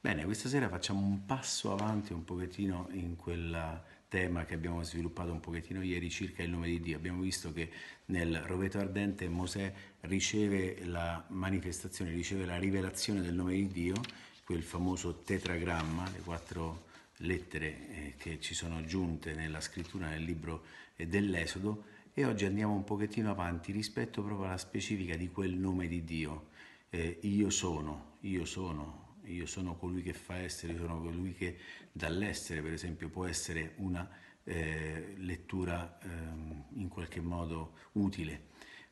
Bene, questa sera facciamo un passo avanti un pochettino in quel tema che abbiamo sviluppato un pochettino ieri circa il nome di Dio. Abbiamo visto che nel Roveto Ardente Mosè riceve la manifestazione, riceve la rivelazione del nome di Dio, quel famoso tetragramma, le quattro lettere eh, che ci sono giunte nella scrittura nel libro eh, dell'Esodo e oggi andiamo un pochettino avanti rispetto proprio alla specifica di quel nome di Dio. Eh, io sono, io sono, io sono colui che fa essere, io sono colui che dall'essere per esempio può essere una eh, lettura ehm, in qualche modo utile,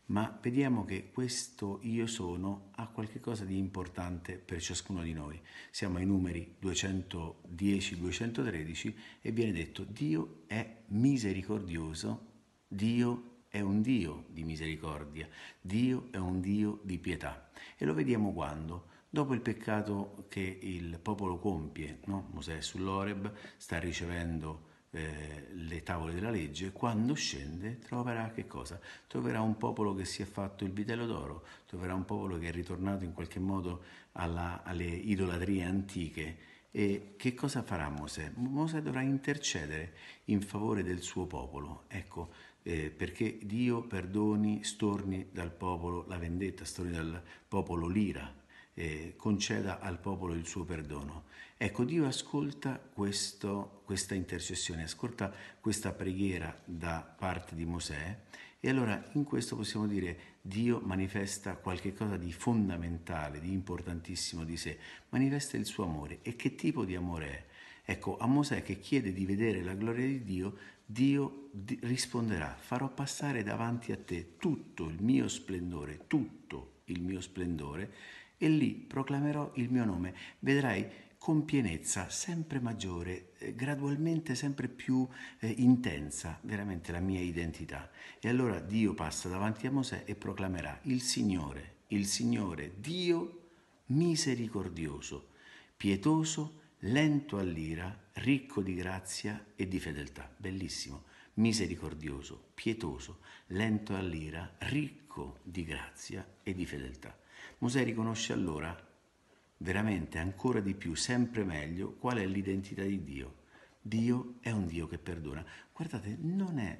ma vediamo che questo io sono ha qualcosa di importante per ciascuno di noi. Siamo ai numeri 210-213 e viene detto Dio è misericordioso, Dio è un Dio di misericordia, Dio è un Dio di pietà. E lo vediamo quando? Dopo il peccato che il popolo compie, no? Mosè sull'Oreb sta ricevendo eh, le tavole della legge, quando scende troverà che cosa? Troverà un popolo che si è fatto il vitello d'oro, troverà un popolo che è ritornato in qualche modo alla, alle idolatrie antiche. E che cosa farà Mosè? Mosè dovrà intercedere in favore del suo popolo. Ecco, eh, perché Dio perdoni, storni dal popolo la vendetta, storni dal popolo l'ira, eh, conceda al popolo il suo perdono. Ecco, Dio ascolta questo, questa intercessione, ascolta questa preghiera da parte di Mosè e allora in questo possiamo dire Dio manifesta qualcosa di fondamentale, di importantissimo di sé, manifesta il suo amore. E che tipo di amore è? Ecco, a Mosè che chiede di vedere la gloria di Dio, Dio risponderà, farò passare davanti a te tutto il mio splendore, tutto il mio splendore, e lì proclamerò il mio nome. Vedrai con pienezza sempre maggiore, eh, gradualmente sempre più eh, intensa, veramente la mia identità. E allora Dio passa davanti a Mosè e proclamerà, il Signore, il Signore, Dio misericordioso, pietoso, lento all'ira, ricco di grazia e di fedeltà. Bellissimo, misericordioso, pietoso, lento all'ira, ricco di grazia e di fedeltà. Mosè riconosce allora veramente ancora di più, sempre meglio, qual è l'identità di Dio. Dio è un Dio che perdona. Guardate, non è,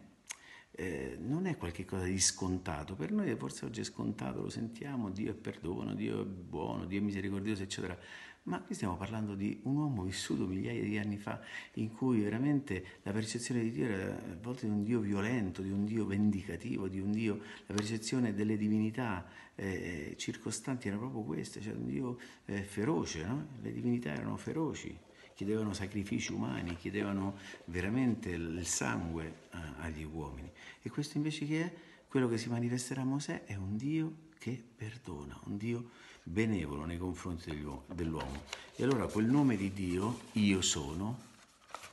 eh, non è qualcosa di scontato, per noi forse oggi è scontato, lo sentiamo, Dio è perdono, Dio è buono, Dio è misericordioso, eccetera ma qui stiamo parlando di un uomo vissuto migliaia di anni fa in cui veramente la percezione di Dio era a volte di un Dio violento, di un Dio vendicativo, di un Dio, la percezione delle divinità eh, circostanti era proprio questa, cioè un Dio eh, feroce, no? le divinità erano feroci, chiedevano sacrifici umani, chiedevano veramente il sangue eh, agli uomini e questo invece che è? Quello che si manifesterà a Mosè è un Dio che perdona, un Dio che benevolo nei confronti dell'uomo. E allora quel nome di Dio, io sono,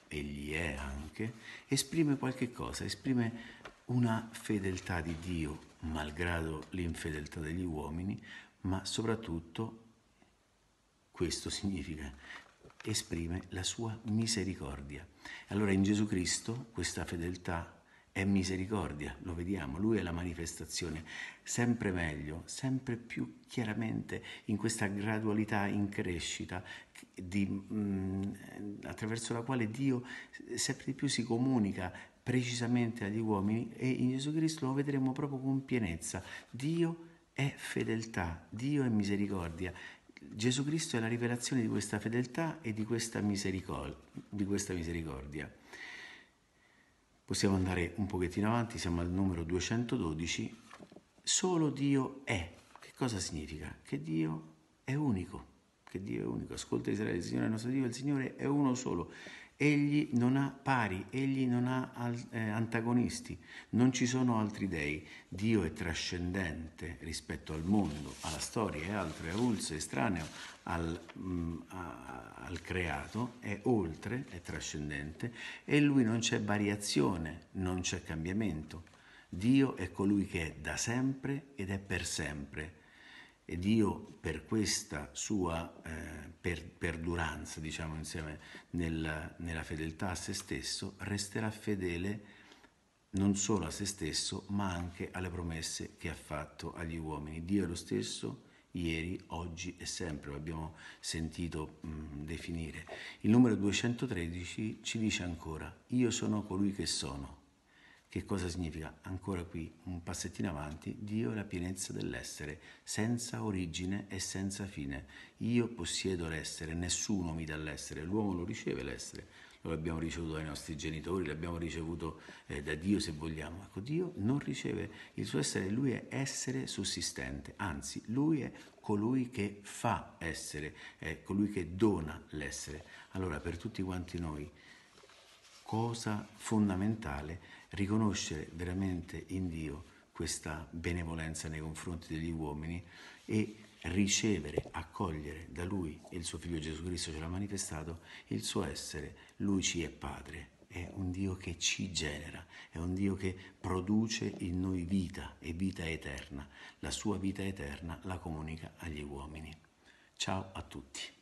egli è anche, esprime qualche cosa, esprime una fedeltà di Dio malgrado l'infedeltà degli uomini, ma soprattutto questo significa esprime la sua misericordia. Allora in Gesù Cristo questa fedeltà è misericordia, lo vediamo, lui è la manifestazione sempre meglio, sempre più chiaramente in questa gradualità in crescita di, mh, mm, attraverso la quale Dio sempre di più si comunica precisamente agli uomini e in Gesù Cristo lo vedremo proprio con pienezza. Dio è fedeltà, Dio è misericordia. Gesù Cristo è la rivelazione di questa fedeltà e di questa, misericordia. Di questa misericordia. Possiamo andare un pochettino avanti, siamo al numero 212. Solo Dio è. Che cosa significa? Che Dio è unico. Che Dio è unico. Ascolta Israele, il Signore è nostro Dio, il Signore è uno solo. Egli non ha pari, egli non ha eh, antagonisti, non ci sono altri dei. Dio è trascendente rispetto al mondo, alla storia e è avulso, estraneo al, mm, al creato, è oltre, è trascendente e in lui non c'è variazione, non c'è cambiamento. Dio è colui che è da sempre ed è per sempre e Dio per questa sua eh, per, perduranza, diciamo insieme, nella, nella fedeltà a se stesso, resterà fedele non solo a se stesso, ma anche alle promesse che ha fatto agli uomini. Dio è lo stesso ieri, oggi e sempre, lo abbiamo sentito mh, mm, definire. Il numero 213 ci dice ancora, io sono colui che sono che cosa significa? Ancora qui un passettino avanti, Dio è la pienezza dell'essere, senza origine e senza fine. Io possiedo l'essere, nessuno mi dà l'essere, l'uomo lo riceve l'essere, lo abbiamo ricevuto dai nostri genitori, l'abbiamo ricevuto eh, da Dio se vogliamo. Ecco, Dio non riceve il suo essere, lui è essere sussistente, anzi lui è colui che fa essere, è colui che dona l'essere. Allora per tutti quanti noi cosa fondamentale riconoscere veramente in Dio questa benevolenza nei confronti degli uomini e ricevere, accogliere da Lui il suo Figlio Gesù Cristo ce l'ha manifestato, il suo essere, Lui ci è Padre, è un Dio che ci genera, è un Dio che produce in noi vita e vita eterna, la sua vita eterna la comunica agli uomini. Ciao a tutti.